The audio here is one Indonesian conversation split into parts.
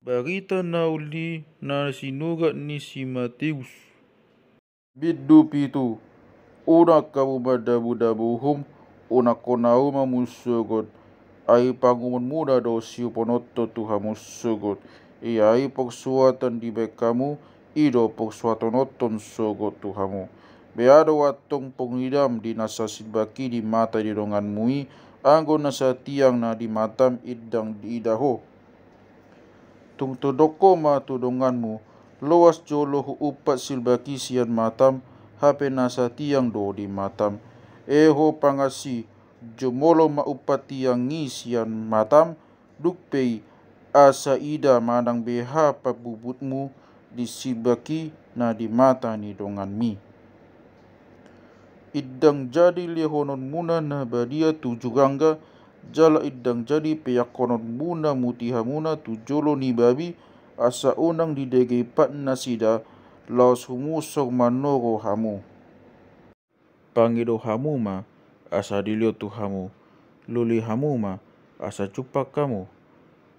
Berita nauli na sinurat ni si Mateus. Biddu pitu. Una kamu dabu-dabuhum. Una konauma musugot. Ai pangumun muda dosi ponoto tuha musugot. Ia ai poksuatan di bekamu. Ido poksuatan oton sogot tuhamu. Beado watong pengidam di nasasid baki di mata di dongan mui. Anggo nasa tiang na di matam idang di idaho tung todoko ma tudonganmu loas jolo upat silbaki sian matam hape nasa tiang do di matam eho pangasi jomolo ma upat tiang ngi sian matam dukpei asa ida madang beha pabubutmu di silbaki na di mata ni dongan mi iddang jadi lehonon muna na badia tujuh gangga jala idang jadi peyak konon muna mutiha muna tu jolo ni babi asa onang di degi pat nasida laos humusok manoro hamu pangido hamu ma asa dilio tu hamu luli hamu ma asa cupak kamu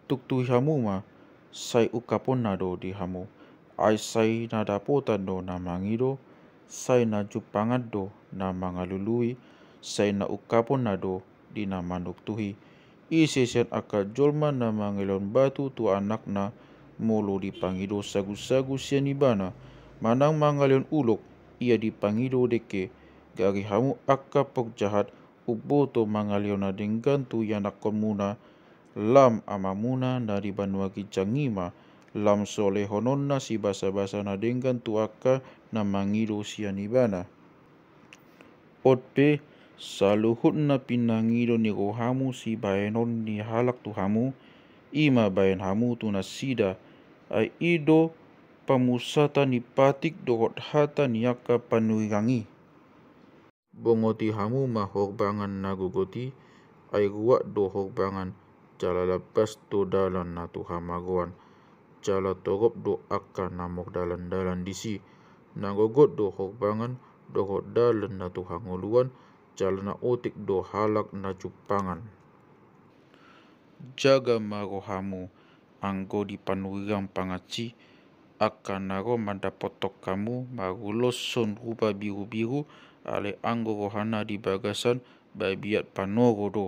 tuk tu hamu ma sai ukapon nado di hamu ai sai nada potan do na mangido sai na cupangat do na mangalului sai na ukapon nado dina manuk tuhi. Isesen akad jolma na mangelon batu tu anakna molo dipangido sagu-sagu sianibana. Manang mangalon ulok ia dipangido deke. Gari hamu akka jahat uboto mangaliona denggantu yanakon muna. Lam amamuna dari banuaki jangima. Lam sole hononna si basa-basa na denggantu akka na mangido sianibana. Ote na pinangido ni gohamu si baenon ni halak tuhamu ima bayan hamu tunasida ai ido pamusata ni patik dogot hata ni panuigangi bongoti hamu mahorbangan nagugoti ai guwa dohorbangan jala lepas tu dalan na tuhamagoan jala torop do akan namok dalan-dalan disi nagogot dohorbangan dogot dalan na tuhangoluan jalna utik do halak na cupangan. Jaga marohamu, anggo di panurirang pangaci, akan naro madapotok kamu maruloson rupa biru-biru ale anggo rohana di bagasan babiat panoro do.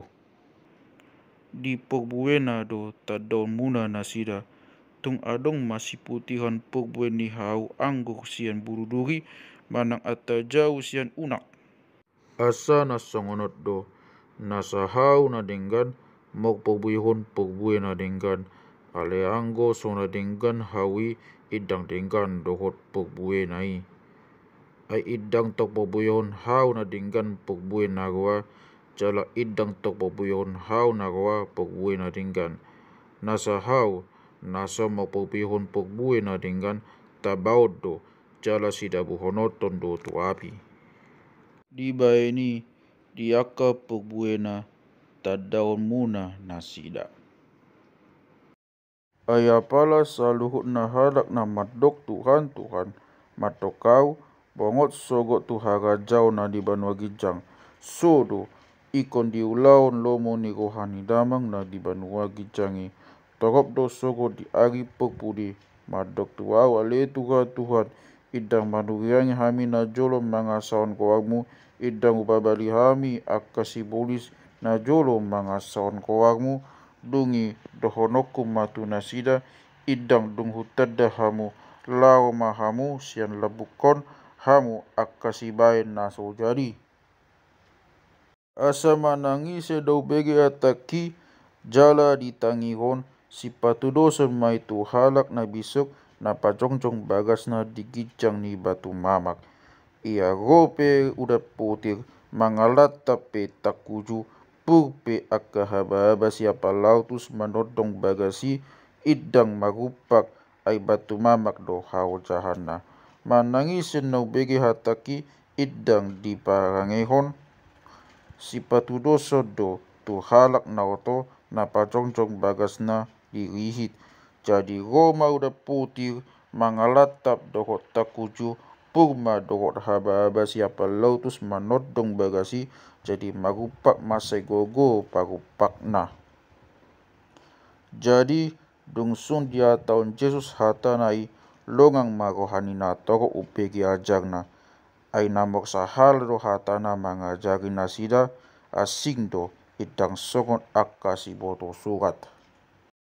Di perbuena do tadon muna nasida, tung adong masih putihan perbuen ni hau anggo sian buru duri, manang atajau sian unak asa nasongonot do, nasahaw na dinggan, magpagbuyhon pagbuy na dinggan, ale so na dinggan hawi idang denggan dohot pagbuy nai. ai idang tagpabuyon haw na dinggan pagbuy nagawa, jala idang tagpabuyon haw hau pagbuy na dinggan. Nasahaw, nasa mapupihon pagbuy na dinggan, tabawd do, jala sidabuhonot do tuapi. di bayi ni di akap pebuena tadaun muna nasida. Ayah pala saluhut na hadak na madok Tuhan Tuhan matok kau bongot sogot tu haga jauh na di banua gijang. Sodo ikon diulaun lomo ni rohani damang na di banua gijangi. Tokop do sogok di agi pepudi madok tu awal itu Tuhan. Tuhan. idang mandugianya hami na jolo mangasaon koagmu idang upabali hami akasibulis na jolo mangasaon koagmu dungi matu nasida, idang dunghutadda hamu lao mahamu sian labukon hamu akasibain naso jadi Asa manangi sedau begi ataki jala ditangihon sipatudoson maitu halak na bisok napajongjong bagasna digijang ni batu mamak. Ia rope udat potir mangalata pe takuju purpe akahaba siapa lautus menodong bagasi idang marupak ai batu mamak dohau jahana. Manangi senau bege hataki idang di Si patudo sodo tu halak naoto napajongjong bagasna dirihit jadi Roma udah putih mangalatap dohot takuju purma dohot haba-haba siapa lautus manodong bagasi jadi marupak masai gogo nah. Jadi dungsun dia tahun Yesus hatanai longang marohani na toro upegi ajarna. Aina moksahal rohatana mangajari nasida asing do idang sokon akasi boto surat.